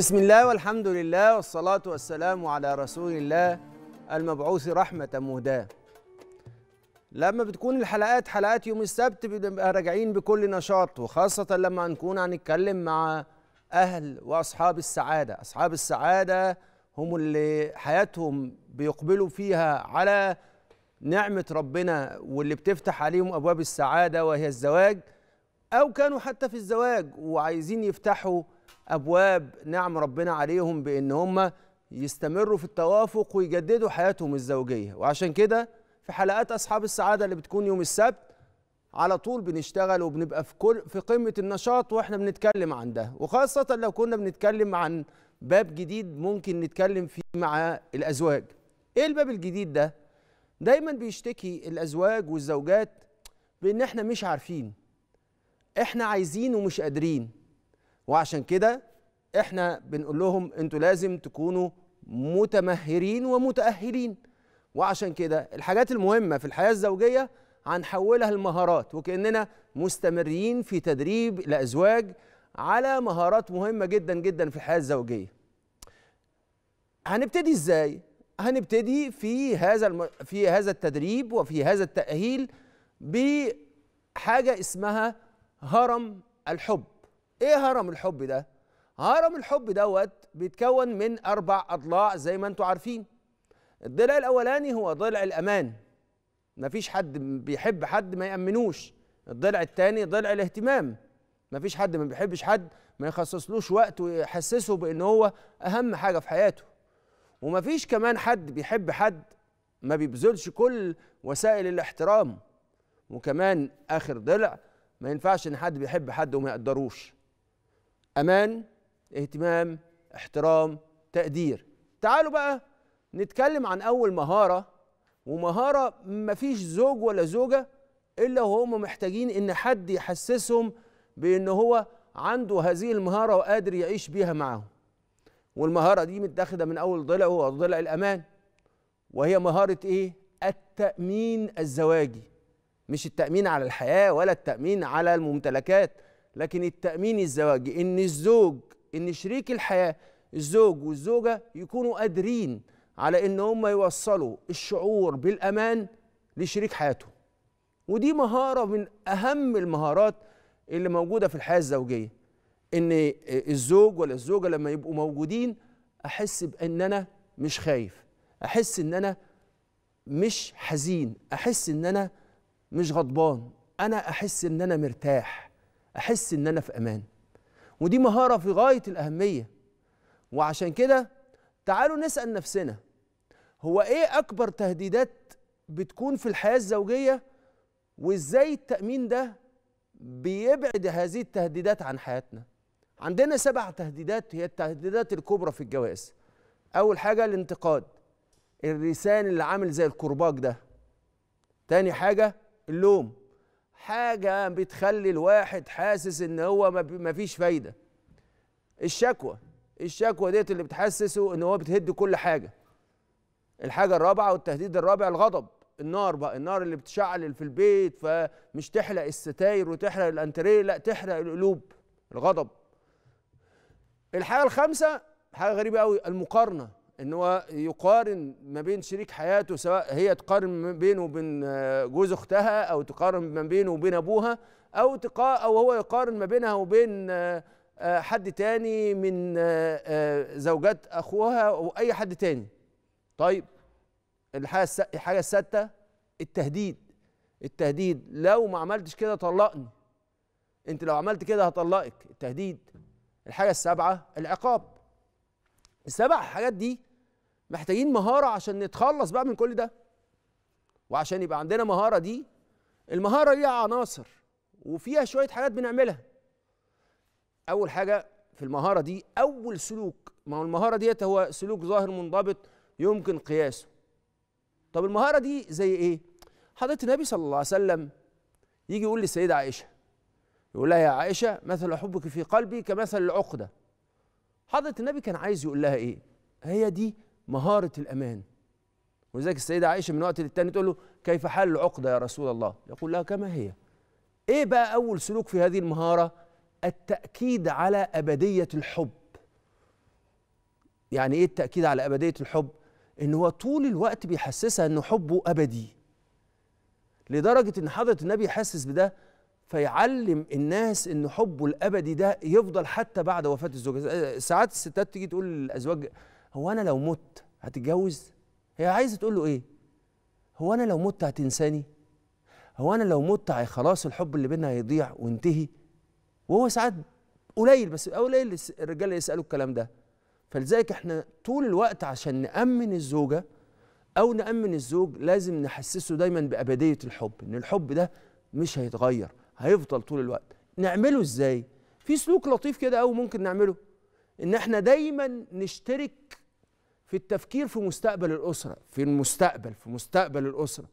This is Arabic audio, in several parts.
بسم الله والحمد لله والصلاة والسلام على رسول الله المبعوث رحمة مهداة لما بتكون الحلقات حلقات يوم السبت بنبقى راجعين بكل نشاط وخاصة لما نكون هنتكلم مع أهل وأصحاب السعادة أصحاب السعادة هم اللي حياتهم بيقبلوا فيها على نعمة ربنا واللي بتفتح عليهم أبواب السعادة وهي الزواج أو كانوا حتى في الزواج وعايزين يفتحوا ابواب نعم ربنا عليهم بان هم يستمروا في التوافق ويجددوا حياتهم الزوجيه وعشان كده في حلقات اصحاب السعاده اللي بتكون يوم السبت على طول بنشتغل وبنبقى في كل في قمه النشاط واحنا بنتكلم عن ده وخاصه لو كنا بنتكلم عن باب جديد ممكن نتكلم فيه مع الازواج ايه الباب الجديد ده دايما بيشتكي الازواج والزوجات بان احنا مش عارفين احنا عايزين ومش قادرين وعشان كده احنا بنقول لهم انتوا لازم تكونوا متمهرين ومتأهلين وعشان كده الحاجات المهمة في الحياة الزوجية هنحولها لمهارات وكأننا مستمرين في تدريب الأزواج على مهارات مهمة جدا جدا في الحياة الزوجية هنبتدي ازاي؟ هنبتدي في هذا الم... في هذا التدريب وفي هذا التأهيل بحاجة اسمها هرم الحب ايه هرم الحب ده هرم الحب دوت بيتكون من اربع اضلاع زي ما انتم عارفين الضلع الاولاني هو ضلع الامان مفيش حد بيحب حد ما يامنوش الضلع الثاني ضلع الاهتمام مفيش حد ما بيحبش حد ما يخصصلوش وقت ويحسسه بان هو اهم حاجه في حياته ومفيش كمان حد بيحب حد ما بيبذلش كل وسائل الاحترام وكمان اخر ضلع ما ينفعش ان حد بيحب حد وما يقدروش امان اهتمام احترام تقدير تعالوا بقى نتكلم عن اول مهاره ومهاره مفيش زوج ولا زوجه الا وهم محتاجين ان حد يحسسهم بان هو عنده هذه المهاره وقادر يعيش بيها معاهم والمهاره دي متاخده من اول ضلع وهو ضلع الامان وهي مهاره ايه التامين الزواجي مش التامين على الحياه ولا التامين على الممتلكات لكن التأمين الزواجي إن الزوج إن شريك الحياة الزوج والزوجة يكونوا قادرين على إن هم يوصلوا الشعور بالأمان لشريك حياتهم ودي مهارة من أهم المهارات اللي موجودة في الحياة الزوجية إن الزوج ولا الزوجة لما يبقوا موجودين أحس بإن أنا مش خايف أحس إن أنا مش حزين أحس إن أنا مش غضبان أنا أحس إن أنا مرتاح احس ان انا في امان ودي مهاره في غايه الاهميه وعشان كده تعالوا نسال نفسنا هو ايه اكبر تهديدات بتكون في الحياه الزوجيه وازاي التامين ده بيبعد هذه التهديدات عن حياتنا عندنا سبع تهديدات هي التهديدات الكبرى في الجواز اول حاجه الانتقاد الرسان اللي عامل زي الكرباج ده تاني حاجه اللوم حاجة بتخلي الواحد حاسس ان هو مفيش فايدة الشكوى الشكوى ديت اللي بتحسسه ان هو بتهد كل حاجة الحاجة الرابعة والتهديد الرابع الغضب النار بقى النار اللي بتشعل في البيت فمش تحرق الستاير وتحرق الانتريه لا تحرق القلوب الغضب الحاجة الخامسة حاجة غريبة قوي المقارنة ان هو يقارن ما بين شريك حياته سواء هي تقارن ما بينه وبين آه، جوز اختها او تقارن ما بينه وبين ابوها او تقا او هو يقارن ما بينها وبين آه، آه، حد تاني من زوجات اخوها او اي حد تاني طيب الحاجه السادسه التهديد التهديد لو ما عملتش كده طلقني انت لو عملت كده هطلقك التهديد الحاجه السابعه العقاب السبع حاجات دي محتاجين مهارة عشان نتخلص بقى من كل ده وعشان يبقى عندنا مهارة دي المهارة ليها عناصر وفيها شوية حاجات بنعملها أول حاجة في المهارة دي أول سلوك ما هو المهارة ديت هو سلوك ظاهر منضبط يمكن قياسه طب المهارة دي زي إيه؟ حضرة النبي صلى الله عليه وسلم يجي يقول للسيدة عائشة يقول لها يا عائشة مثل حبك في قلبي كمثل العقدة حضرة النبي كان عايز يقول لها إيه؟ هي دي مهارة الأمان ولذلك السيدة عائشة من وقت للتاني تقول له كيف حال العقدة يا رسول الله يقول لها كما هي إيه بقى أول سلوك في هذه المهارة التأكيد على أبدية الحب يعني إيه التأكيد على أبدية الحب إن هو طول الوقت بيحسسها إن حبه أبدي لدرجة إن حضرة النبي يحسس بده فيعلم الناس إن حبه الأبدي ده يفضل حتى بعد وفاة الزوجة ساعات الستات تيجي تقول للأزواج هو انا لو مت هتتجوز هي عايزه تقول له ايه هو انا لو مت هتنساني هو انا لو مت خلاص الحب اللي بينا هيضيع وانتهي وهو ساعات قليل بس قليل الرجاله يسالوا الكلام ده فلذلك احنا طول الوقت عشان نامن الزوجه او نامن الزوج لازم نحسسه دايما بابديه الحب ان الحب ده مش هيتغير هيفضل طول الوقت نعمله ازاي في سلوك لطيف كده او ممكن نعمله ان احنا دايما نشترك في التفكير في مستقبل الأسرة في المستقبل في مستقبل الأسرة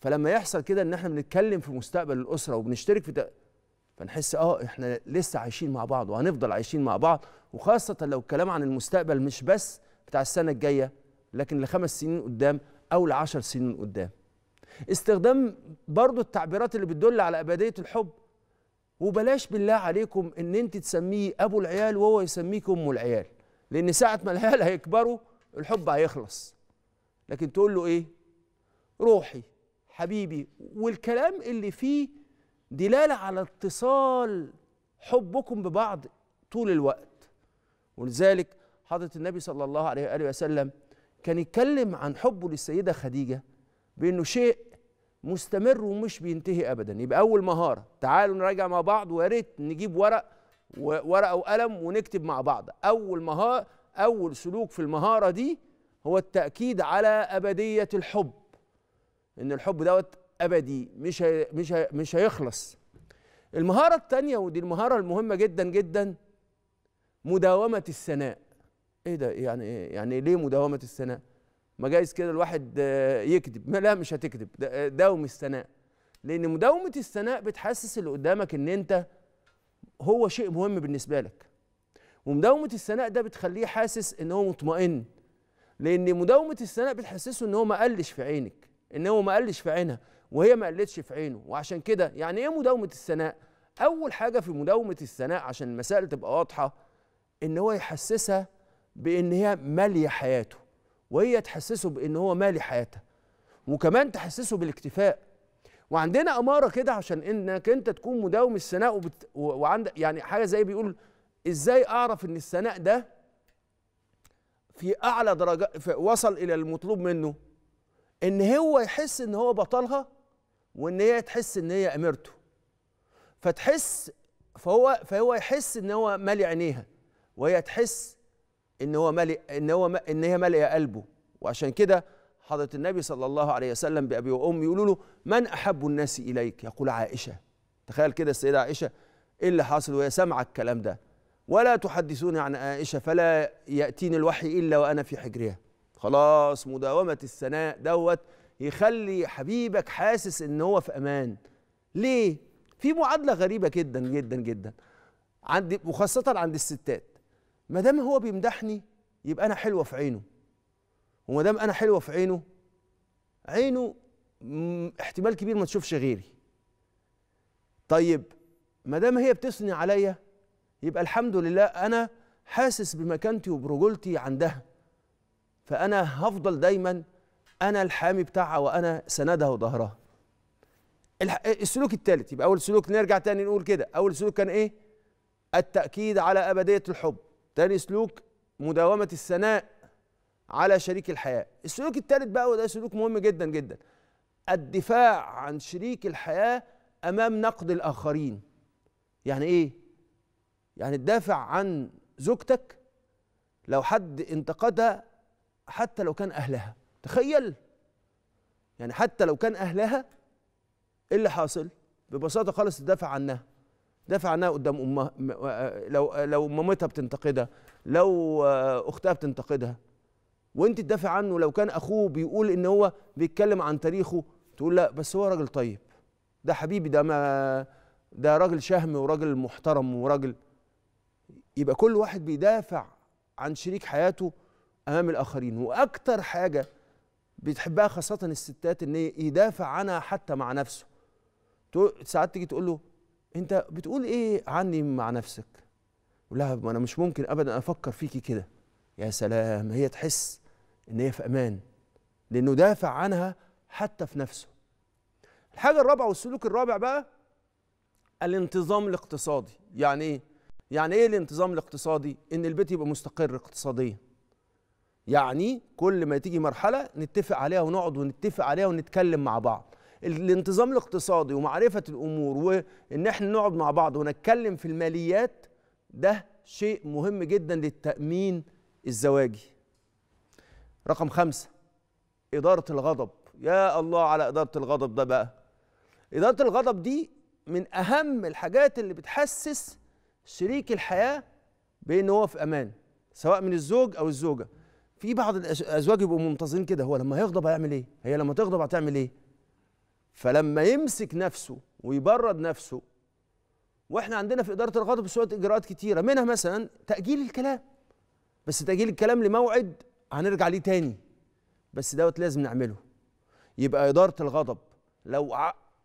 فلما يحصل كده إن إحنا بنتكلم في مستقبل الأسرة وبنشترك في فنحس اه احنا لسه عايشين مع بعض وهنفضل عايشين مع بعض وخاصة لو الكلام عن المستقبل مش بس بتاع السنة الجاية لكن لخمس سنين قدام أو لعشر سنين قدام استخدام برضو التعبيرات اللي بتدل على أبدية الحب وبلاش بالله عليكم ان انت تسميه ابو العيال وهو يسميك ام العيال لان ساعه ما العيال هيكبروا الحب هيخلص لكن تقول له ايه روحي حبيبي والكلام اللي فيه دلاله على اتصال حبكم ببعض طول الوقت ولذلك حضره النبي صلى الله عليه واله وسلم كان يتكلم عن حبه للسيده خديجه بانه شيء مستمر ومش بينتهي ابدا يبقى اول مهاره تعالوا نراجع مع بعض ويا ريت نجيب ورق وورقه وقلم ونكتب مع بعض اول مهاره أول سلوك في المهارة دي هو التأكيد على أبدية الحب إن الحب دوت أبدي مش هي مش هي مش هيخلص المهارة التانية ودي المهارة المهمة جدا جدا مداومة الثناء ايه ده يعني ايه يعني ليه مداومة الثناء ما جايز كده الواحد آه، يكذب لا مش هتكذب داوم آه، الثناء لان مداومة الثناء بتحسس اللي قدامك ان انت هو شيء مهم بالنسبة لك ومداومه الثناء ده بتخليه حاسس ان هو مطمئن لان مداومه الثناء بتحسسه ان هو ما قلش في عينك ان هو ما قلش في عينها وهي ما قلتش في عينه وعشان كده يعني ايه مداومه الثناء اول حاجه في مداومه الثناء عشان المسائل تبقى واضحه ان هو يحسسها بان هي ماليه حياته وهي تحسسه بان هو مالي حياتها وكمان تحسسه بالاكتفاء وعندنا اماره كده عشان انك انت تكون مداوم الثناء وبت... وعندك يعني حاجه زي بيقول ازاي اعرف ان الثناء ده في اعلى درجه وصل الى المطلوب منه ان هو يحس ان هو بطلها وان هي تحس ان هي اميرته فتحس فهو فهو يحس ان هو مالي عينيها وهي تحس ان هو مالي ان هو ان هي ماليه قلبه وعشان كده حضره النبي صلى الله عليه وسلم بابي وامي يقولوا له من احب الناس اليك يقول عائشه تخيل كده السيده عائشه ايه اللي حاصل وهي سامعه الكلام ده ولا تحدثوني عن عائشة فلا يأتيني الوحي إلا وأنا في حجرها خلاص مداومة الثناء دوت يخلي حبيبك حاسس إن هو في أمان ليه؟ في معادلة غريبة جدا جدا جدا عند وخاصة عند الستات ما دام هو بيمدحني يبقى أنا حلوة في عينه وما دام أنا حلوة في عينه عينه احتمال كبير ما تشوفش غيري طيب ما دام هي بتثني عليا يبقى الحمد لله انا حاسس بمكانتي وبرجولتي عندها فانا هفضل دايما انا الحامي بتاعها وانا سندها وظهرها السلوك الثالث يبقى اول سلوك نرجع تاني نقول كده اول سلوك كان ايه التاكيد على ابديه الحب تاني سلوك مداومه الثناء على شريك الحياه السلوك الثالث بقى وده سلوك مهم جدا جدا الدفاع عن شريك الحياه امام نقد الاخرين يعني ايه يعني تدافع عن زوجتك لو حد انتقدها حتى لو كان اهلها تخيل يعني حتى لو كان اهلها ايه اللي حاصل ببساطه خالص تدافع عنها دافع عنها قدام امها آه، آه، لو آه، لو مامتها بتنتقدها لو اختها بتنتقدها وانت تدافع عنه لو كان اخوه بيقول ان هو بيتكلم عن تاريخه تقول لا بس هو راجل طيب ده حبيبي ده ما ده راجل شهم وراجل محترم وراجل يبقى كل واحد بيدافع عن شريك حياته امام الاخرين واكتر حاجه بتحبها خاصه الستات ان يدافع عنها حتى مع نفسه ساعات تيجي تقول له انت بتقول ايه عني مع نفسك يقول لها ما انا مش ممكن ابدا افكر فيكي كده يا سلام هي تحس ان هي في امان لانه دافع عنها حتى في نفسه الحاجه الرابعه والسلوك الرابع بقى الانتظام الاقتصادي يعني ايه يعني ايه الانتظام الاقتصادي ان البيت يبقى مستقر اقتصاديا يعني كل ما تيجي مرحله نتفق عليها ونقعد ونتفق عليها ونتكلم مع بعض الانتظام الاقتصادي ومعرفه الامور وان احنا نقعد مع بعض ونتكلم في الماليات ده شيء مهم جدا للتامين الزواجي رقم خمسة إدارة الغضب يا الله على إدارة الغضب ده بقى إدارة الغضب دي من أهم الحاجات اللي بتحسس شريك الحياه بان هو في امان سواء من الزوج او الزوجه في بعض الازواج يبقوا منتظرين كده هو لما هيغضب هيعمل ايه هي لما تغضب هتعمل ايه فلما يمسك نفسه ويبرد نفسه واحنا عندنا في اداره الغضب شويه اجراءات كتيره منها مثلا تاجيل الكلام بس تاجيل الكلام لموعد هنرجع ليه تاني بس دوت لازم نعمله يبقى اداره الغضب لو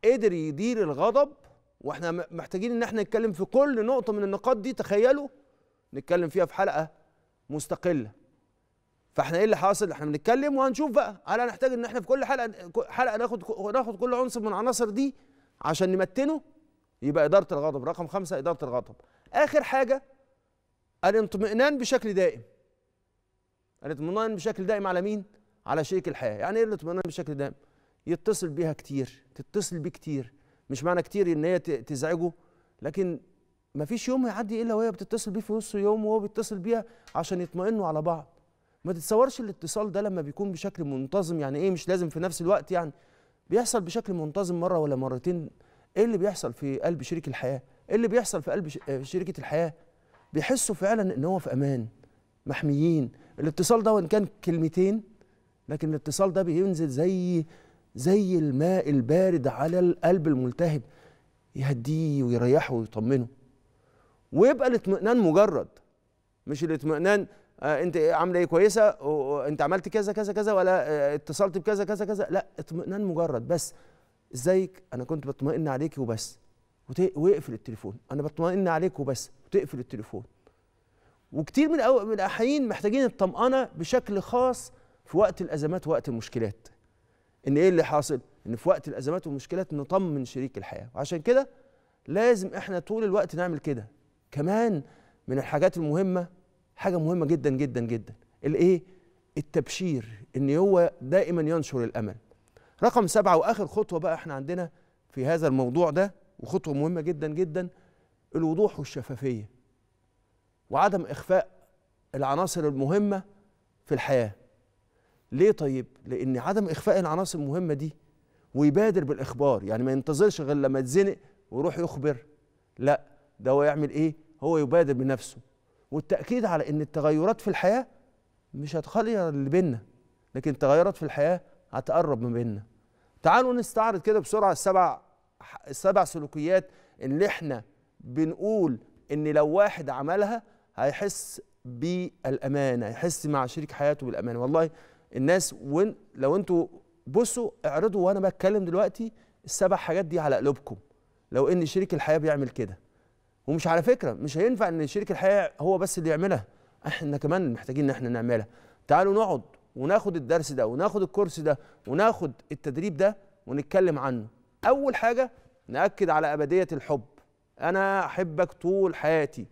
قدر يدير الغضب واحنا محتاجين ان احنا نتكلم في كل نقطه من النقاط دي تخيلوا نتكلم فيها في حلقه مستقله فاحنا ايه اللي حاصل احنا بنتكلم وهنشوف بقى هل هنحتاج ان احنا في كل حلقه حلقه ناخد ناخد كل عنصر من العناصر دي عشان نمتنه يبقى اداره الغضب رقم خمسة اداره الغضب اخر حاجه الاطمئنان بشكل دائم الاطمئنان بشكل دائم على مين على شريك الحياه يعني ايه الاطمئنان بشكل دائم يتصل بيها كتير تتصل بيه كتير مش معنى كتير ان هي تزعجه لكن ما فيش يوم هيعدي الا وهي بتتصل بيه في نص يوم وهو بيتصل بيها عشان يطمئنوا على بعض ما تتصورش الاتصال ده لما بيكون بشكل منتظم يعني ايه مش لازم في نفس الوقت يعني بيحصل بشكل منتظم مره ولا مرتين ايه اللي بيحصل في قلب شريك الحياه ايه اللي بيحصل في قلب آه، شريكه الحياه بيحسوا فعلا ان هو في امان محميين الاتصال ده وان كان كلمتين لكن الاتصال ده بينزل زي زي الماء البارد على القلب الملتهب يهديه ويريحه ويطمنه ويبقى الاطمئنان مجرد مش الاطمئنان آه، انت عامله ايه كويسه انت عملت كذا كذا كذا ولا آه، اتصلت بكذا كذا كذا لا اطمئنان مجرد بس ازيك انا كنت بطمئن عليكي وبس ويقفل التليفون انا بطمئن عليك وبس وتقفل التليفون وكتير من الاحيان محتاجين الطمانه بشكل خاص في وقت الازمات وقت المشكلات ان ايه اللي حاصل ان في وقت الازمات والمشكلات نطمن شريك الحياه وعشان كده لازم احنا طول الوقت نعمل كده كمان من الحاجات المهمه حاجه مهمه جدا جدا جدا الايه التبشير ان هو دائما ينشر الامل رقم سبعة واخر خطوه بقى احنا عندنا في هذا الموضوع ده وخطوه مهمه جدا جدا الوضوح والشفافيه وعدم اخفاء العناصر المهمه في الحياه ليه طيب؟ لأن عدم إخفاء العناصر المهمة دي ويبادر بالإخبار يعني ما ينتظرش غير لما يتزنق ويروح يخبر لا ده هو يعمل إيه؟ هو يبادر بنفسه والتأكيد على إن التغيرات في الحياة مش هتخلي اللي بينا لكن التغيرات في الحياة هتقرب ما بينا تعالوا نستعرض كده بسرعة السبع السبع سلوكيات اللي احنا بنقول ان لو واحد عملها هيحس بالامانه هيحس مع شريك حياته بالامانه والله الناس وين لو انتوا بصوا اعرضوا وانا بتكلم دلوقتي السبع حاجات دي على قلوبكم لو ان شريك الحياه بيعمل كده ومش على فكره مش هينفع ان شريك الحياه هو بس اللي يعملها احنا كمان محتاجين ان احنا نعملها تعالوا نقعد وناخد الدرس ده وناخد الكورس ده وناخد التدريب ده ونتكلم عنه اول حاجه ناكد على ابديه الحب انا احبك طول حياتي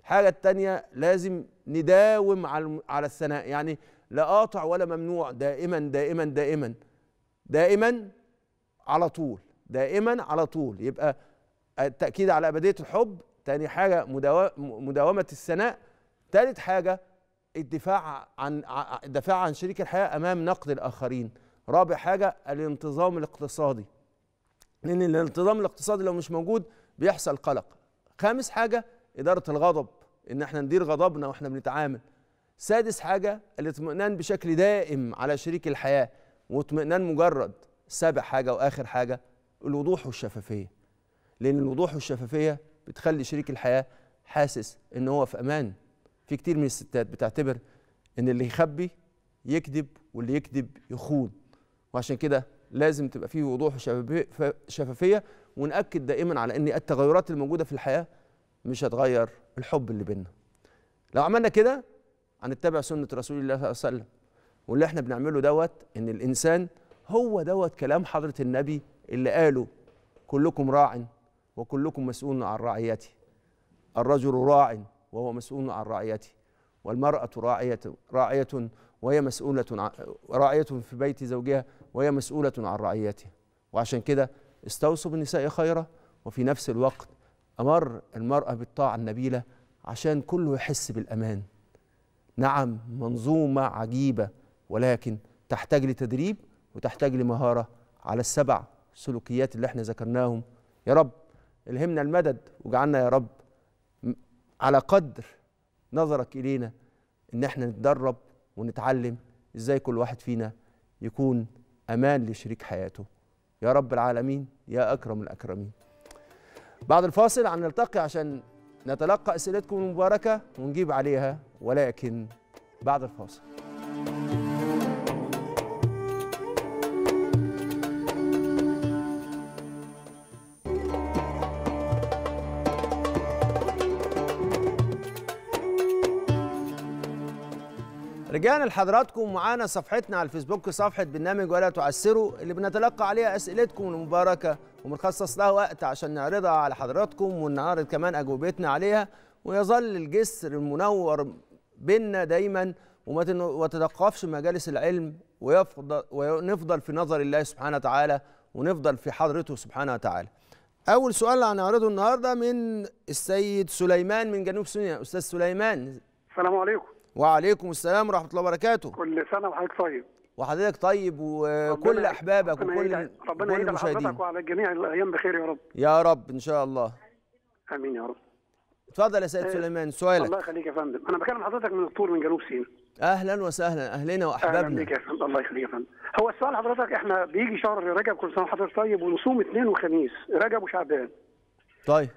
الحاجه الثانيه لازم نداوم على على الثناء يعني لا قاطع ولا ممنوع دائما دائما دائما دائما على طول دائما على طول يبقى التأكيد على أبدية الحب تاني حاجة مداومة الثناء تالت حاجة الدفاع عن الدفاع عن شريك الحياة أمام نقد الآخرين رابع حاجة الانتظام الاقتصادي لأن الانتظام الاقتصادي لو مش موجود بيحصل قلق خامس حاجة إدارة الغضب إن احنا ندير غضبنا واحنا بنتعامل سادس حاجة الاطمئنان بشكل دائم على شريك الحياة واطمئنان مجرد سابع حاجة وآخر حاجة الوضوح والشفافية لأن الوضوح والشفافية بتخلي شريك الحياة حاسس إن هو في أمان في كتير من الستات بتعتبر إن اللي يخبي يكذب واللي يكذب يخون وعشان كده لازم تبقى فيه وضوح وشفافية ونأكد دائما على إن التغيرات الموجودة في الحياة مش هتغير الحب اللي بينا لو عملنا كده هنتبع سنه رسول الله صلى الله عليه وسلم واللي احنا بنعمله دوت ان الانسان هو دوت كلام حضره النبي اللي قاله كلكم راع وكلكم مسؤول عن رعيته الرجل راع وهو مسؤول عن رعيته والمرأة راعية راعية وهي مسؤولة راعية في بيت زوجها وهي مسؤولة عن رعيتها وعشان كده استوصوا بالنساء خيرا وفي نفس الوقت أمر المرأة بالطاعة النبيلة عشان كله يحس بالأمان نعم منظومة عجيبة ولكن تحتاج لتدريب وتحتاج لمهارة على السبع سلوكيات اللي احنا ذكرناهم يا رب الهمنا المدد وجعلنا يا رب على قدر نظرك إلينا إن احنا نتدرب ونتعلم إزاي كل واحد فينا يكون أمان لشريك حياته يا رب العالمين يا أكرم الأكرمين بعد الفاصل هنلتقي عشان نتلقى أسئلتكم المباركة ونجيب عليها ولكن بعد الفاصل رجعنا لحضراتكم معانا صفحتنا على الفيسبوك صفحة برنامج ولا تعسروا اللي بنتلقى عليها أسئلتكم المباركة وبنخصص لها وقت عشان نعرضها على حضراتكم ونعرض كمان أجوبتنا عليها ويظل الجسر المنور بيننا دايما وما تتوقفش مجالس العلم ويفضل ونفضل في نظر الله سبحانه وتعالى ونفضل في حضرته سبحانه وتعالى. أول سؤال اللي هنعرضه النهارده من السيد سليمان من جنوب سيناء، أستاذ سليمان. السلام عليكم. وعليكم السلام ورحمه الله وبركاته كل سنه وحضرتك طيب وحضرتك طيب وكل احبابك وكل ربنا يعيد حضرتك وعلى الجميع الايام بخير يا رب يا رب ان شاء الله امين يا رب اتفضل يا سيد آه، سليمان سؤالك الله يخليك يا فندم انا بكلم حضرتك من الطول من جنوب سيناء اهلا وسهلا اهلنا واحبابنا اهلا يا فندم الله يخليك يا فندم هو السؤال حضرتك احنا بيجي شهر رجب كل سنه وحضرتك طيب ونصوم اثنين وخميس رجب وشعبان طيب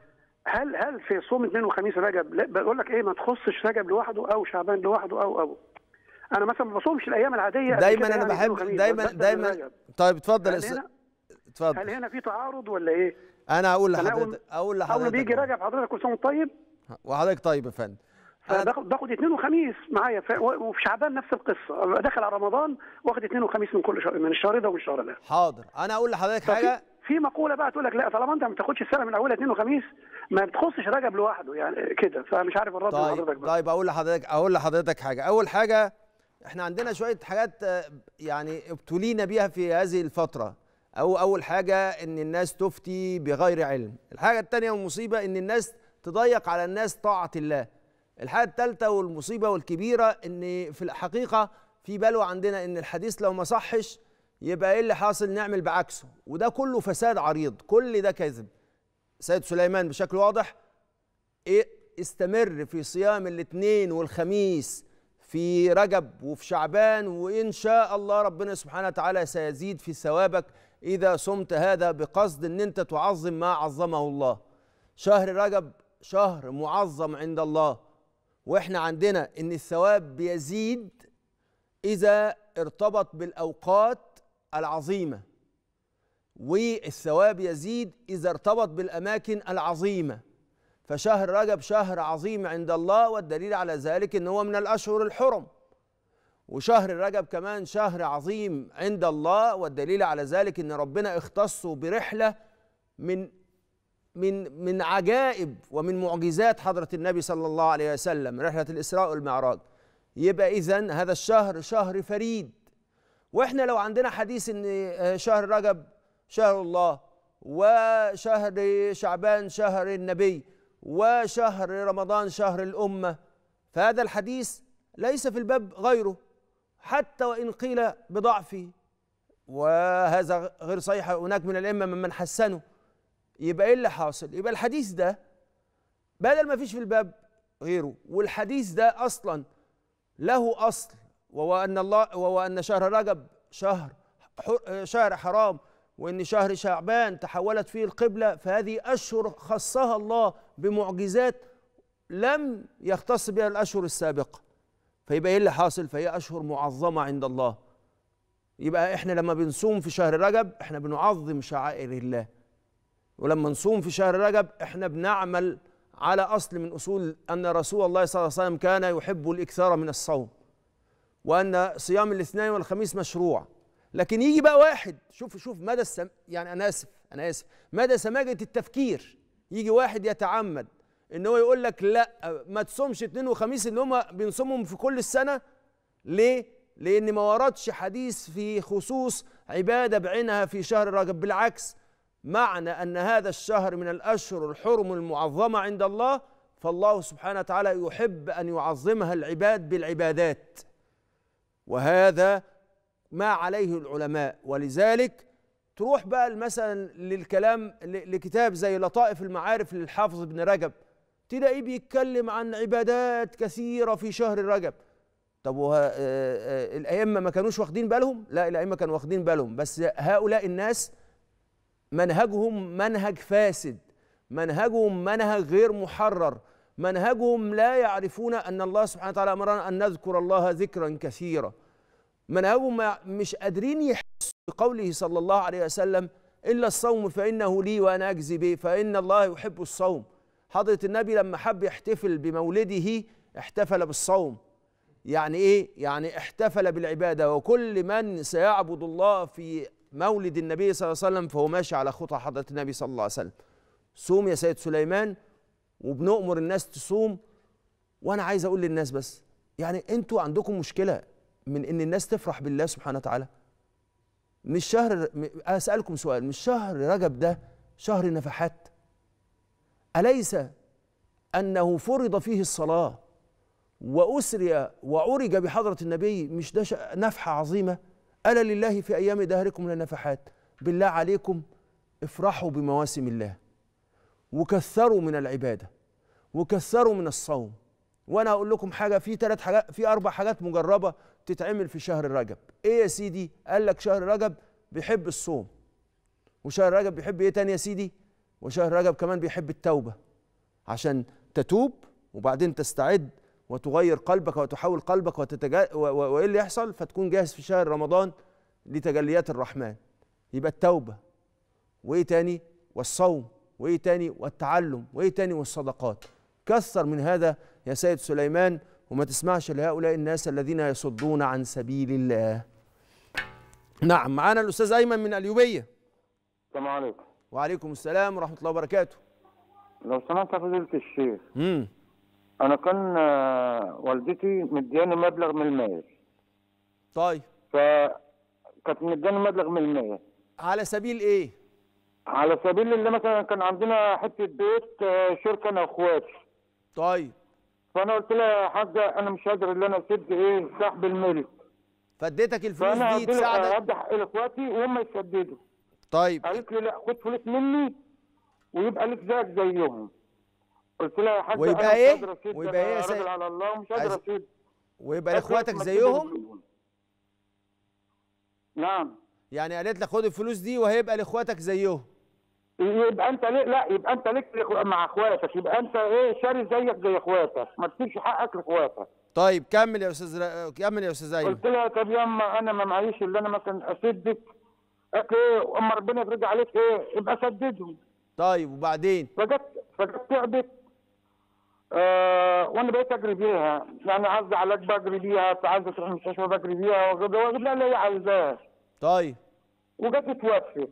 هل هل في صوم اثنين وخميس رجب بقول لك ايه ما تخصش رجب لوحده او شعبان لوحده او او انا مثلا ما بصومش الايام العاديه دايما انا يعني بحب دايما دايما طيب اتفضل يا اتفضل هل هنا في تعارض ولا ايه؟ انا هقول لحضرتك اقول لحضرتك اول بيجي رجب حضرتك كل سنه طيب وحضرتك طيب يا فندم باخد باخد اثنين وخميس معايا وفي شعبان نفس القصه داخل على رمضان واخد اثنين وخميس من كل شهر من الشهر ده ومن الشهر ده حاضر انا اقول لحضرتك حاجه في مقوله بقى تقول لك لا طالما انت ما بتاخدش السنه من اولها اثنين وخميس ما بتخصش رجب لوحده يعني كده فمش عارف الرد طيب لحضرتك بقى. طيب اقول لحضرتك اقول لحضرتك حاجه اول حاجه احنا عندنا شويه حاجات آه، يعني ابتلينا بيها في هذه الفتره او اول حاجه ان الناس تفتي بغير علم الحاجه الثانيه والمصيبه ان الناس تضيق على الناس طاعه الله الحاجه الثالثه والمصيبه والكبيره ان في الحقيقه في بلوى عندنا ان الحديث لو ما صحش يبقى ايه اللي حاصل نعمل بعكسه وده كله فساد عريض كل ده كذب سيد سليمان بشكل واضح إيه استمر في صيام الاثنين والخميس في رجب وفي شعبان وان شاء الله ربنا سبحانه وتعالى سيزيد في ثوابك اذا صمت هذا بقصد ان انت تعظم ما عظمه الله شهر رجب شهر معظم عند الله واحنا عندنا ان الثواب بيزيد اذا ارتبط بالاوقات العظيمه والثواب يزيد اذا ارتبط بالاماكن العظيمه فشهر رجب شهر عظيم عند الله والدليل على ذلك ان هو من الاشهر الحرم وشهر رجب كمان شهر عظيم عند الله والدليل على ذلك ان ربنا اختصه برحله من من من عجائب ومن معجزات حضره النبي صلى الله عليه وسلم رحله الاسراء والمعراج يبقى اذا هذا الشهر شهر فريد واحنا لو عندنا حديث ان آه، شهر رجب شهر الله وشهر شعبان شهر النبي وشهر رمضان شهر الامه فهذا الحديث ليس في الباب غيره حتى وان قيل بضعفه وهذا غير صحيح هناك من الائمه ممن حسنه يبقى ايه اللي حاصل؟ يبقى الحديث ده بدل ما فيش في الباب غيره والحديث ده اصلا له اصل وهو أن الله وهو أن شهر رجب شهر شهر حرام وان شهر شعبان تحولت فيه القبله فهذه اشهر خصها الله بمعجزات لم يختص بها الاشهر السابقه فيبقى ايه اللي حاصل فهي اشهر معظمه عند الله يبقى احنا لما بنصوم في شهر رجب احنا بنعظم شعائر الله ولما نصوم في شهر رجب احنا بنعمل على اصل من اصول ان رسول الله صلى الله عليه وسلم كان يحب الاكثار من الصوم وان صيام الاثنين والخميس مشروع لكن يجي بقى واحد شوف شوف مدى السم يعني انا اسف انا اسف مدى سماجه التفكير يجي واحد يتعمد ان هو يقول لك لا ما تصومش اثنين وخميس اللي هم بنصومهم في كل السنه ليه؟ لان ما وردش حديث في خصوص عباده بعينها في شهر رجب بالعكس معنى ان هذا الشهر من الاشهر الحرم المعظمه عند الله فالله سبحانه وتعالى يحب ان يعظمها العباد بالعبادات وهذا ما عليه العلماء ولذلك تروح بقى مثلا للكلام لكتاب زي لطائف المعارف للحافظ ابن رجب تلاقيه بيتكلم عن عبادات كثيره في شهر رجب طب وه... الائمه ما كانوش واخدين بالهم لا الائمه كانوا واخدين بالهم بس هؤلاء الناس منهجهم منهج فاسد منهجهم منهج غير محرر منهجهم لا يعرفون أن الله سبحانه وتعالى أمرنا أن نذكر الله ذكرا كثيرا منهجهم مش قادرين يحسوا بقوله صلى الله عليه وسلم إلا الصوم فإنه لي وأنا أجزي به فإن الله يحب الصوم حضرة النبي لما حب يحتفل بمولده احتفل بالصوم يعني إيه؟ يعني احتفل بالعبادة وكل من سيعبد الله في مولد النبي صلى الله عليه وسلم فهو ماشي على خطى حضرة النبي صلى الله عليه وسلم صوم يا سيد سليمان وبنؤمر الناس تصوم وانا عايز اقول للناس بس يعني انتوا عندكم مشكله من ان الناس تفرح بالله سبحانه وتعالى مش شهر اسالكم سؤال مش شهر رجب ده شهر نفحات اليس انه فرض فيه الصلاه واسري وعرج بحضره النبي مش ده نفحه عظيمه الا لله في ايام دهركم لنفحات بالله عليكم افرحوا بمواسم الله وكثروا من العباده وكثروا من الصوم وانا هقول لكم حاجه في ثلاث حاجات في اربع حاجات مجربه تتعمل في شهر رجب ايه يا سيدي قال لك شهر رجب بيحب الصوم وشهر رجب بيحب ايه تاني يا سيدي وشهر رجب كمان بيحب التوبه عشان تتوب وبعدين تستعد وتغير قلبك وتحول قلبك وتتجا... و... و... وايه اللي يحصل فتكون جاهز في شهر رمضان لتجليات الرحمن يبقى التوبه وايه تاني والصوم وايه تاني والتعلم وايه تاني والصدقات كثر من هذا يا سيد سليمان وما تسمعش لهؤلاء الناس الذين يصدون عن سبيل الله نعم معانا الأستاذ أيمن من اليوبية السلام عليكم وعليكم السلام ورحمة الله وبركاته لو سمحت فضيلة الشيخ امم أنا كان آه، والدتي مدياني مبلغ من المال طيب ف كانت مدياني مبلغ من المال على سبيل إيه؟ على سبيل اللي مثلا كان عندنا حتة بيت آه، شركة أنا وإخواتي طيب فانا قلت لها يا حاجه انا مش قادر ان انا اسد ايه سحب الملك فاديتك الفلوس دي تساعدك فانا ارجع لاخواتي وهم يسددوا طيب قالت لي لا خد فلوس مني ويبقى لك زيك زيهم قلت لها يا حاجه ويبقى ايه ويبقى ايه يا سيد على الله ومش قادر اسد ويبقى لاخواتك زيهم نعم يعني قالت لك خد الفلوس دي وهيبقى لاخواتك زيهم يبقى انت ليه لا يبقى انت ليك مع اخواتك يبقى انت ايه شاري زيك زي اخواتك ما تسيبش حقك لاخواتك طيب كمل يا استاذ كمل يا استاذ ايمن قلت لها طب اما انا ما معيش اللي انا مثلا اسدك ايه اما ربنا يفرج عليك ايه يبقى سددهم طيب وبعدين فجت فجت تعبت آه وانا بقيت اجري بيها يعني عايز علاج بجري بيها عايزه تروح المستشفى بجري بيها واجيب لها اللي هي عايزاه طيب وجت توفت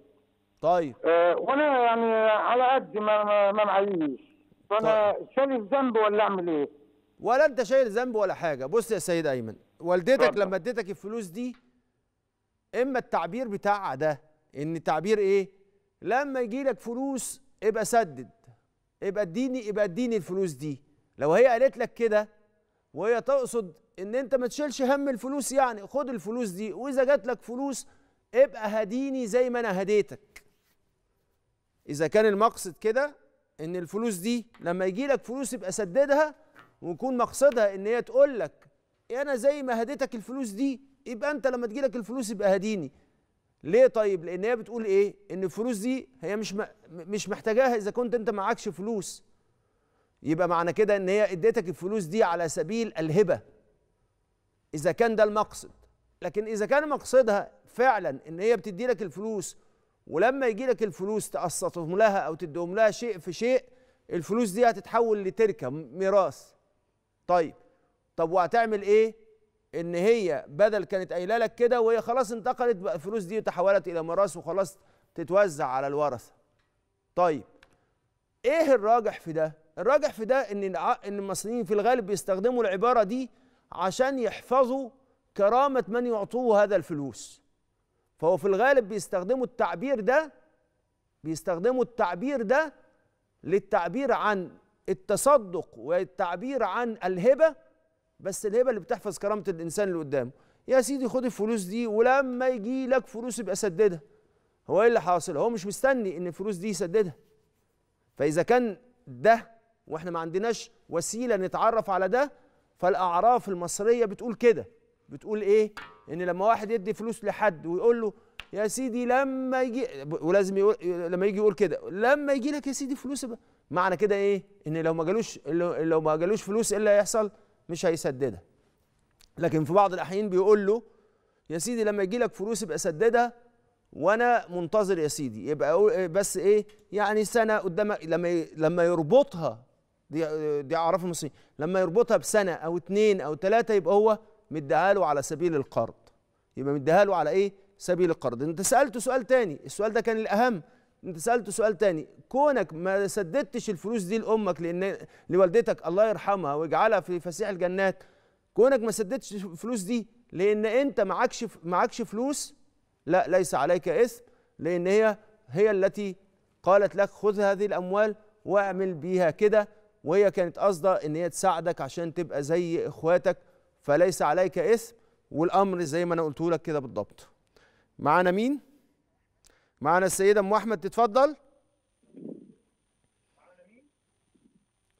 طيب آه وانا يعني على قد ما ما معيش فانا طيب. شايل ذنب ولا اعمل ايه؟ ولا انت شايل ذنب ولا حاجه بص يا سيد ايمن والدتك طبعا. لما اديتك الفلوس دي اما التعبير بتاعها ده ان تعبير ايه؟ لما يجي لك فلوس ابقى سدد ابقى اديني ابقى اديني الفلوس دي لو هي قالت لك كده وهي تقصد ان انت ما تشيلش هم الفلوس يعني خد الفلوس دي واذا جات لك فلوس ابقى هديني زي ما انا هديتك اذا كان المقصد كده ان الفلوس دي لما يجي لك فلوس يبقى سددها ويكون مقصدها ان هي تقول لك إيه، انا زي ما هديتك الفلوس دي يبقى انت لما تجي لك الفلوس يبقى هديني ليه طيب لان هي بتقول ايه ان الفلوس دي هي مش مش محتاجاها اذا كنت انت معكش فلوس يبقى معنى كده ان هي اديتك الفلوس دي على سبيل الهبه اذا كان ده المقصد لكن اذا كان مقصدها فعلا ان هي بتدي لك الفلوس ولما يجي لك الفلوس تقسطهم لها او تديهم لها شيء في شيء الفلوس دي هتتحول لتركه ميراث طيب طب وهتعمل ايه ان هي بدل كانت قايله لك كده وهي خلاص انتقلت بقى الفلوس دي تحولت الى ميراث وخلاص تتوزع على الورثه طيب ايه الراجح في ده الراجح في ده ان ان المصريين في الغالب بيستخدموا العباره دي عشان يحفظوا كرامه من يعطوه هذا الفلوس فهو في الغالب بيستخدموا التعبير ده بيستخدموا التعبير ده للتعبير عن التصدق والتعبير عن الهبه بس الهبه اللي بتحفظ كرامه الانسان اللي قدامه يا سيدي خد الفلوس دي ولما يجي لك فلوس يبقى سددها هو ايه اللي حاصل هو مش مستني ان الفلوس دي يسددها فاذا كان ده واحنا ما عندناش وسيله نتعرف على ده فالاعراف المصريه بتقول كده بتقول ايه ان لما واحد يدي فلوس لحد ويقول له يا سيدي لما يجي ولازم يقول لما يجي يقول كده لما يجي لك يا سيدي فلوس بقى معنى كده ايه ان لو ما جالوش لو ما جالوش فلوس ايه اللي هيحصل مش هيسددها لكن في بعض الاحيان بيقول له يا سيدي لما يجي لك فلوس يبقى سددها وانا منتظر يا سيدي يبقى إيه؟ بس ايه يعني سنه قدامك لما لما يربطها دي دي اعرف المصريين لما يربطها بسنه او اتنين او تلاته يبقى هو مديها له على سبيل القرض يبقى مديها له على ايه سبيل القرض انت سالته سؤال تاني السؤال ده كان الاهم انت سالته سؤال تاني كونك ما سددتش الفلوس دي لامك لان لوالدتك الله يرحمها ويجعلها في فسيح الجنات كونك ما سددتش الفلوس دي لان انت معكش معكش فلوس لا ليس عليك اثم لان هي هي التي قالت لك خذ هذه الاموال واعمل بيها كده وهي كانت قصدها ان هي تساعدك عشان تبقى زي اخواتك فليس عليك إثم والأمر زي ما أنا قلته لك كده بالضبط معانا مين؟ معانا السيدة أم أحمد تتفضل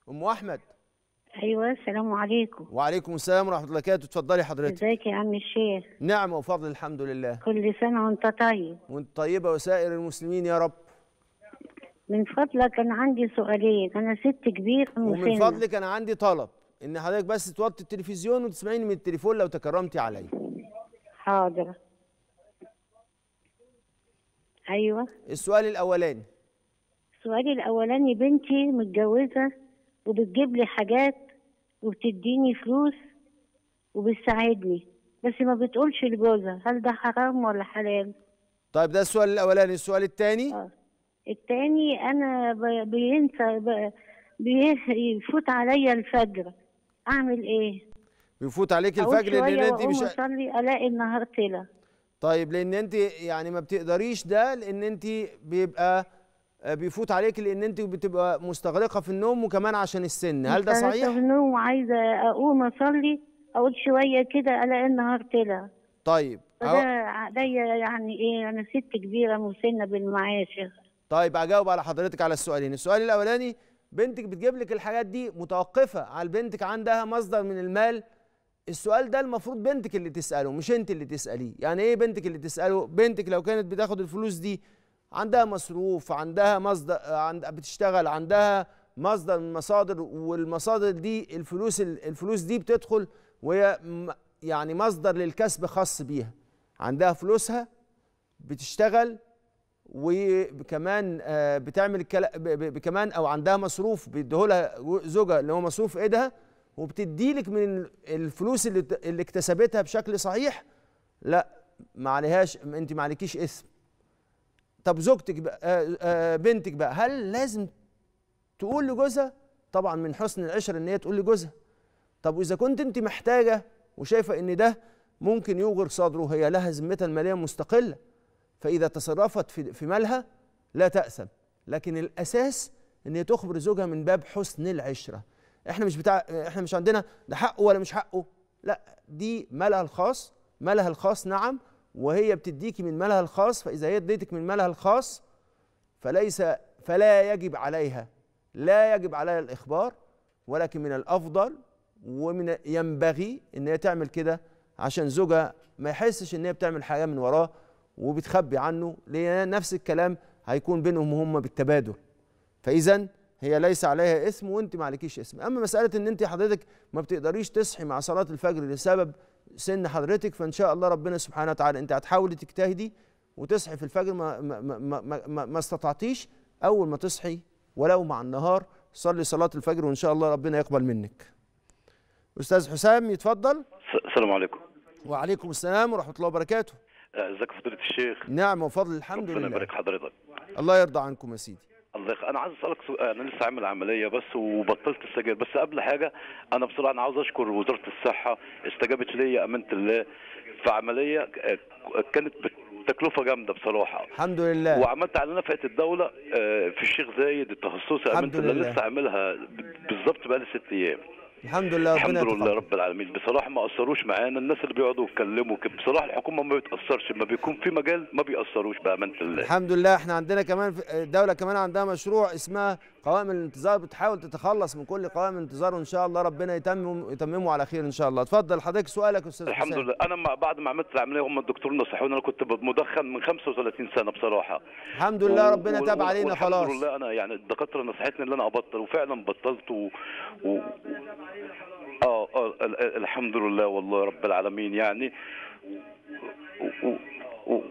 أم أحمد ايوه السلام عليكم وعليكم السلام ورحمه الله وبركاته اتفضلي حضرتك ازيك يا عم الشيخ نعم وفضل الحمد لله كل سنه وانت طيب وانت طيبه وسائر المسلمين يا رب من فضلك انا عندي سؤالين انا ست كبيره ومن فضلك انا عندي طلب ان حضرتك بس توطي التلفزيون وتسمعيني من التليفون لو تكرمتي عليا حاضر ايوه السؤال الاولاني سؤالي الاولاني بنتي متجوزه وبتجيب لي حاجات وبتديني فلوس وبتساعدني بس ما بتقولش لجوزها هل ده حرام ولا حلال طيب ده السؤال الاولاني السؤال الثاني آه. الثاني انا بينسى بيفوت عليا الفجر اعمل ايه بيفوت عليك الفجر لان انت مش اصلي الاقي النهار طلع طيب لان انت يعني ما بتقدريش ده لان انت بيبقى آه، بيفوت عليك لان انت بتبقى مستغرقه في النوم وكمان عشان السن هل ده صحيح؟ في النوم وعايزه اقوم اصلي اقول شويه كده الاقي النهار طلع طيب ده عليا يعني ايه انا ست كبيره مسنه بالمعاشر طيب اجاوب على حضرتك على السؤالين السؤال الاولاني بنتك بتجيب لك الحاجات دي متوقفه على بنتك عندها مصدر من المال السؤال ده المفروض بنتك اللي تساله مش انت اللي تساليه يعني ايه بنتك اللي تساله بنتك لو كانت بتاخد الفلوس دي عندها مصروف عندها مصدر عند بتشتغل عندها مصدر من مصادر والمصادر دي الفلوس الفلوس دي بتدخل وهي يعني مصدر للكسب خاص بيها عندها فلوسها بتشتغل وكمان آه، بتعمل كمان او عندها مصروف بيديهولها زوجها اللي هو مصروف ايدها وبتديلك من الفلوس اللي اللي اكتسبتها بشكل صحيح لا ما عليهاش انت ما عليكيش اسم طب زوجتك بقى آه، آه، بنتك بقى هل لازم تقول لجوزها طبعا من حسن العشره ان هي تقول لجوزها طب واذا كنت انت محتاجه وشايفه ان ده ممكن يوغر صدره هي لها ذمتها الماليه مستقله فإذا تصرفت في مالها لا تأثم لكن الأساس إن هي تخبر زوجها من باب حسن العشرة إحنا مش بتاع إحنا مش عندنا ده حقه ولا مش حقه لا دي مالها الخاص مالها الخاص نعم وهي بتديكي من مالها الخاص فإذا هي اديتك من مالها الخاص فليس فلا يجب عليها لا يجب عليها الإخبار ولكن من الأفضل ومن ينبغي إن هي تعمل كده عشان زوجها ما يحسش إن هي بتعمل حاجة من وراه وبتخبي عنه لأن نفس الكلام هيكون بينهم هم بالتبادل فإذا هي ليس عليها اسم وانت ما عليكيش اسم اما مساله ان انت حضرتك ما بتقدريش تصحي مع صلاه الفجر لسبب سن حضرتك فان شاء الله ربنا سبحانه وتعالى انت هتحاولي تجتهدي وتصحي في الفجر ما ما ما ما, ما, ما استطعتيش اول ما تصحي ولو مع النهار صلي صلاه الفجر وان شاء الله ربنا يقبل منك استاذ حسام يتفضل السلام عليكم وعليكم السلام ورحمه الله وبركاته ازيك يا فضيله الشيخ نعم وفضل الحمد لله ربنا يبارك حضرتك الله يرضى عنكم يا سيدي الله يخ... انا عايز اسالك سؤال انا لسه عامل عمليه بس وبطلت السجاير بس قبل حاجه انا بصراحه انا عاوز اشكر وزاره الصحه استجابت ليا امانه الله في عمليه كانت تكلفه جامده بصراحه الحمد لله وعملت على نفقه الدوله آه، في الشيخ زايد التخصصي امانه الله لسه عاملها بالظبط بقى لي ست ايام الحمد لله ربنا الحمد لله رب العالمين بصراحه ما اثروش معانا الناس اللي بيقعدوا يتكلموا بصراحه الحكومه ما بتاثرش ما بيكون في مجال ما بيأثروش بامانه الله الحمد لله احنا عندنا كمان الدوله كمان عندها مشروع اسمها قوائم الانتظار بتحاول تتخلص من كل قوائم الانتظار وان شاء الله ربنا يتمم يتممه على خير ان شاء الله اتفضل حضرتك سؤالك استاذ الحمد حسين. لله انا بعد ما عملت العمليه هم الدكتور نصحوني انا كنت مدخن من 35 سنه بصراحه الحمد لله ربنا تاب علينا خلاص الحمد لله انا يعني الدكاتره نصحتني ان انا ابطل وفعلا بطلت و... و... الحمد لله والله رب العالمين يعني و... و... و...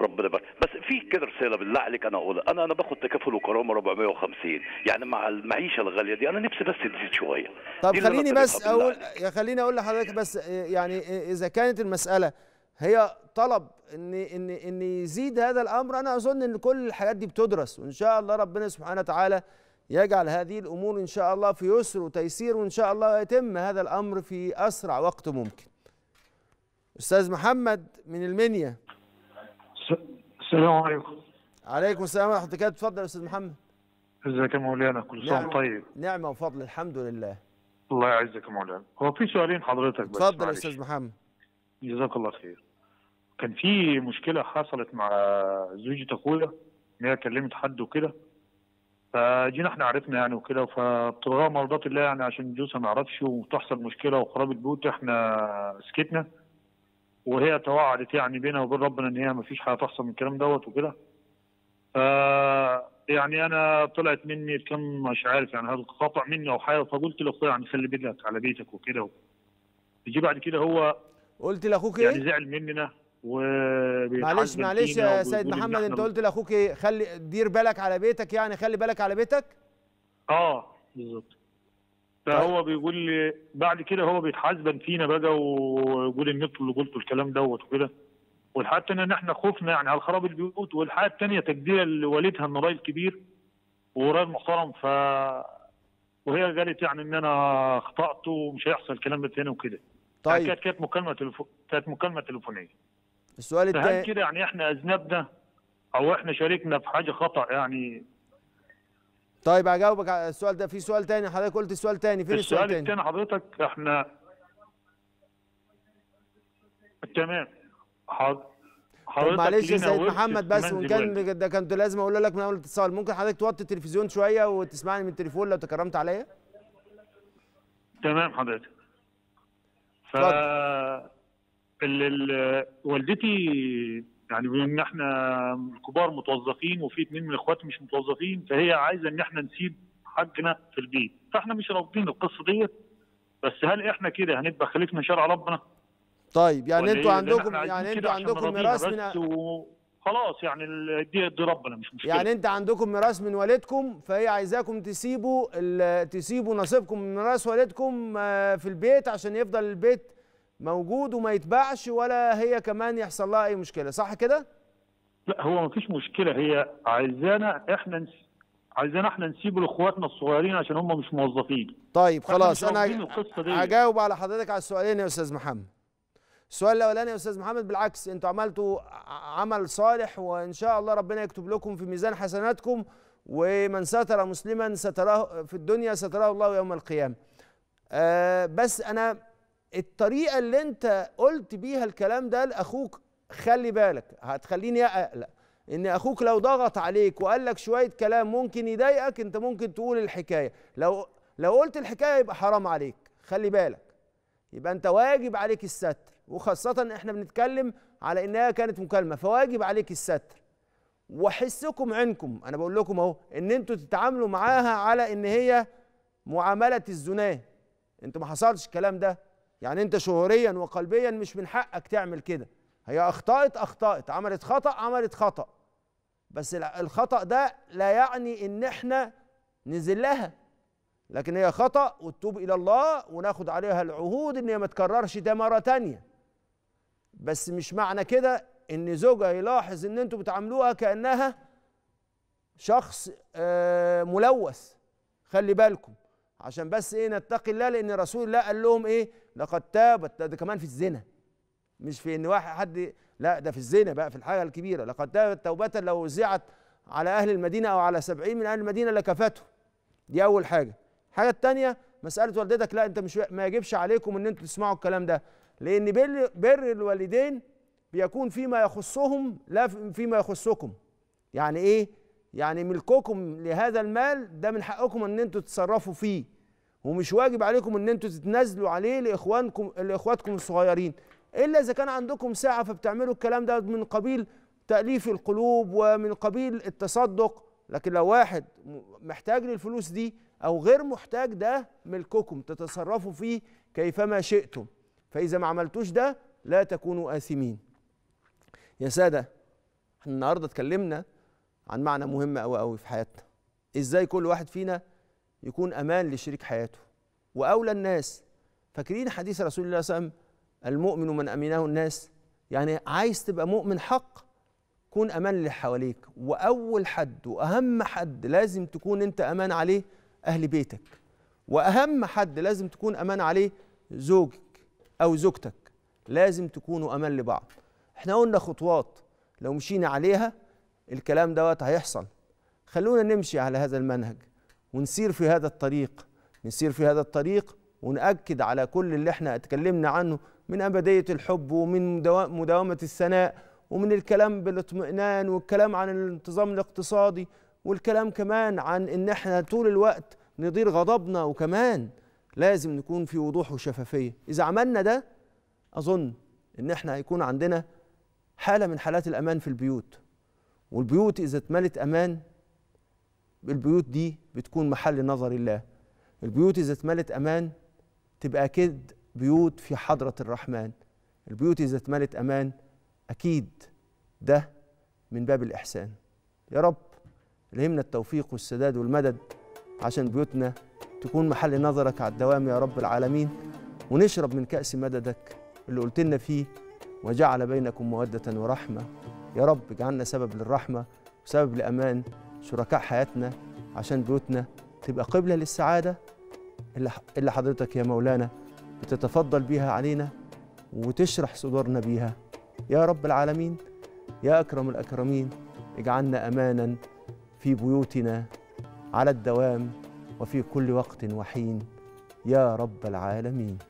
ربنا يبارك بس في كده رساله بالله عليك انا اقولها انا انا باخد تكافل وكرامه 450 يعني مع المعيشه الغاليه دي انا نفسي بس تزيد شويه طب خليني بس اقول يا خليني اقول لحضرتك بس إيه، يعني إيه، اذا كانت المساله هي طلب ان ان ان يزيد هذا الامر انا اظن ان كل الحاجات دي بتدرس وان شاء الله ربنا سبحانه وتعالى يجعل هذه الأمور إن شاء الله في يسر وتيسير وإن شاء الله يتم هذا الأمر في أسرع وقت ممكن أستاذ محمد من المنيا السلام عليكم عليكم السلام ورحمة الله وبركاته يا أستاذ محمد ازيك يا مولانا كل سنة طيب نعمة وفضل الحمد لله الله يعزك يا مولانا هو في سؤالين حضرتك بس اتفضل يا أستاذ محمد جزاك الله خير كان في مشكلة حصلت مع زوجة أخويا إن هي كلمت حد وكده فجينا احنا عرفنا يعني وكده فابتغاء مرضات الله يعني عشان جوزها ما عرفش وتحصل مشكله وخراب البيوت احنا سكتنا وهي توعدت يعني بينا وبين ربنا ان هي ما فيش حاجه تحصل من الكلام دوت وكده ف يعني انا طلعت مني كم مش عارف يعني هذا قطع مني او حاجه فقلت لاخويا يعني خلي بالك على بيتك وكده يجي بعد كده هو قلت لاخوك ايه؟ يعني زعل مننا معلش معلش يا سيد محمد انت قلت لاخوك خلي دير بالك على بيتك يعني خلي بالك على بيتك اه بالظبط فهو طيب. بيقول لي بعد كده هو بيتحاسبن فينا بقى ويقول النت اللي قلته الكلام دوت وكده والحاجه الثانيه ان احنا خوفنا يعني على خراب البيوت والحاجه الثانيه تجديد لوالدها النرايل الكبير وراجل محترم ف وهي قالت يعني ان انا اخطات ومش هيحصل الكلام ده تاني وكده يعني طيب كانت كانت مكالمه تلفو... كانت مكالمه تليفونيه السؤال الثاني هل كده يعني احنا اذنبنا او احنا شاركنا في حاجه خطا يعني طيب هجاوبك على السؤال ده في سؤال تاني حضرتك قلت سؤال تاني فين السؤال, السؤال التاني حضرتك احنا تمام حضرتك معلش يا سيد محمد بس وان كان ده كنت لازم اقول لك من اول اتصال ممكن حضرتك توطي التلفزيون شويه وتسمعني من التليفون لو تكرمت عليا تمام حضرتك ف... والدتي يعني بما ان احنا الكبار متوظفين وفي اثنين من اخواتي مش متوظفين فهي عايزه ان احنا نسيب حقنا في البيت فاحنا مش رافضين القصه ديت بس هل احنا كده هنبقى خليفنا شرع ربنا طيب يعني انتوا إيه؟ عندكم يعني انتوا عندكم ميراث من خلاص يعني دي دي ربنا مش مشكله يعني انت عندكم ميراث من والدكم فهي عايزاكم تسيبوا تسيبوا نصيبكم من ميراث والدكم آه، في البيت عشان يفضل البيت موجود وما يتباعش ولا هي كمان يحصل لها اي مشكله صح كده لا هو ما فيش مشكله هي عايزانا احنا نس... عايزانا احنا نسيب لاخواتنا الصغيرين عشان هم مش موظفين طيب خلاص انا هجاوب على حضرتك على السؤالين يا استاذ محمد السؤال الاولاني يا استاذ محمد بالعكس انتوا عملتوا عمل صالح وان شاء الله ربنا يكتب لكم في ميزان حسناتكم ومن ستر مسلما ستراه في الدنيا ستراه الله يوم القيامه أه بس انا الطريقه اللي انت قلت بيها الكلام ده لاخوك خلي بالك هتخليني اقلق ان اخوك لو ضغط عليك وقال لك شويه كلام ممكن يضايقك انت ممكن تقول الحكايه لو لو قلت الحكايه يبقى حرام عليك خلي بالك يبقى انت واجب عليك الستر وخاصه احنا بنتكلم على انها كانت مكالمه فواجب عليك الستر وحسكم عنكم انا بقول لكم اهو ان انتوا تتعاملوا معاها على ان هي معامله الزناه انتوا ما حصلش الكلام ده يعني انت شهوريا وقلبيا مش من حقك تعمل كده هي اخطأت اخطأت عملت خطأ عملت خطأ بس الخطأ ده لا يعني ان احنا نذلها لكن هي خطأ وتتوب الى الله وناخد عليها العهود ان هي ما تكررش ده مرة تانية بس مش معنى كده ان زوجها يلاحظ ان انتوا بتعاملوها كأنها شخص آه، ملوث خلي بالكم عشان بس ايه نتقي الله لان رسول الله قال لهم ايه لقد تابت ده كمان في الزنا مش في ان واحد حد لا ده في الزنا بقى في الحاجه الكبيره لقد تابت توبه لو وزعت على اهل المدينه او على سبعين من اهل المدينه لكفته دي اول حاجه الحاجه الثانيه مساله والدتك لا انت مش ما يجبش عليكم ان انتوا تسمعوا الكلام ده لان بر, بر الوالدين بيكون فيما يخصهم لا فيما يخصكم يعني ايه يعني ملككم لهذا المال ده من حقكم ان انتوا تتصرفوا فيه ومش واجب عليكم ان انتوا تتنازلوا عليه لاخوانكم لاخواتكم الصغيرين الا اذا كان عندكم ساعه فبتعملوا الكلام ده من قبيل تاليف القلوب ومن قبيل التصدق لكن لو واحد محتاج للفلوس دي او غير محتاج ده ملككم تتصرفوا فيه كيفما شئتم فاذا ما عملتوش ده لا تكونوا اثمين يا ساده احنا النهارده اتكلمنا عن معنى مهم قوي قوي في حياتنا ازاي كل واحد فينا يكون امان لشريك حياته واولى الناس فاكرين حديث رسول الله صلى الله عليه وسلم المؤمن من امنه الناس يعني عايز تبقى مؤمن حق كون امان للي حواليك واول حد واهم حد لازم تكون انت امان عليه اهل بيتك واهم حد لازم تكون امان عليه زوجك او زوجتك لازم تكونوا امان لبعض احنا قلنا خطوات لو مشينا عليها الكلام دوت هيحصل خلونا نمشي على هذا المنهج ونسير في هذا الطريق نسير في هذا الطريق ونأكد على كل اللي احنا اتكلمنا عنه من أبدية الحب ومن مداومة الثناء ومن الكلام بالاطمئنان والكلام عن الانتظام الاقتصادي والكلام كمان عن ان احنا طول الوقت ندير غضبنا وكمان لازم نكون في وضوح وشفافية إذا عملنا ده أظن إن إحنا هيكون عندنا حالة من حالات الأمان في البيوت والبيوت إذا اتملت أمان البيوت دي بتكون محل نظر الله البيوت إذا اتملت أمان تبقى أكيد بيوت في حضرة الرحمن البيوت إذا اتملت أمان أكيد ده من باب الإحسان يا رب الهمنا التوفيق والسداد والمدد عشان بيوتنا تكون محل نظرك على الدوام يا رب العالمين ونشرب من كأس مددك اللي قلت لنا فيه وجعل بينكم مودة ورحمة يا رب اجعلنا سبب للرحمة وسبب لأمان شركاء حياتنا عشان بيوتنا تبقى قبلة للسعادة اللي حضرتك يا مولانا بتتفضل بيها علينا وتشرح صدورنا بيها يا رب العالمين يا أكرم الأكرمين اجعلنا أمانا في بيوتنا على الدوام وفي كل وقت وحين يا رب العالمين